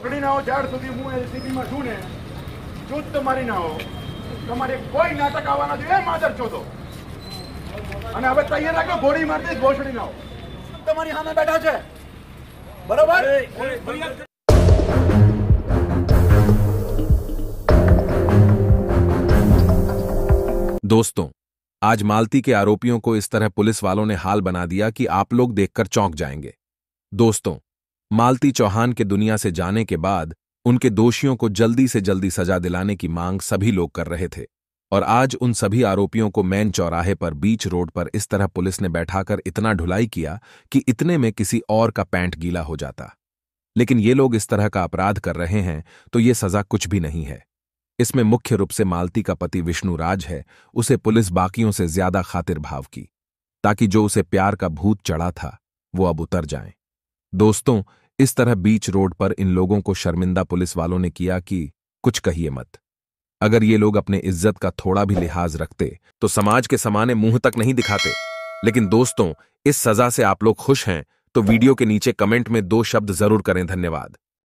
પકડી ના હો ઝાડ સુધી હું એલસીબીમાં છું ને જૂત તમારી ના હો તમારે કોઈ નાટક આવવાના જોઈએ માધર ચોધો અને હવે તૈયાર રાખો ગોળી મારતી ઘોષણી ના હો તમારી સામે બેઠા છે બરોબર दोस्तों आज मालती के आरोपियों को इस तरह पुलिस वालों ने हाल बना दिया कि आप लोग देखकर चौंक जाएंगे दोस्तों मालती चौहान के दुनिया से जाने के बाद उनके दोषियों को जल्दी से जल्दी सजा दिलाने की मांग सभी लोग कर रहे थे और आज उन सभी आरोपियों को मैन चौराहे पर बीच रोड पर इस तरह पुलिस ने बैठाकर इतना ढुलाई किया कि इतने में किसी और का पैंट गीला हो जाता लेकिन ये लोग इस तरह का अपराध कर रहे हैं तो ये सजा कुछ भी नहीं है इसमें मुख्य रूप से मालती का पति विष्णु राज है उसे पुलिस बाकियों से ज्यादा खातिर भाव की ताकि जो उसे प्यार का भूत चढ़ा था वो अब उतर जाए दोस्तों इस तरह बीच रोड पर इन लोगों को शर्मिंदा पुलिस वालों ने किया कि कुछ कहिए मत अगर ये लोग अपने इज्जत का थोड़ा भी लिहाज रखते तो समाज के समाने मुंह तक नहीं दिखाते लेकिन दोस्तों इस सजा से आप लोग खुश हैं तो वीडियो के नीचे कमेंट में दो शब्द जरूर करें धन्यवाद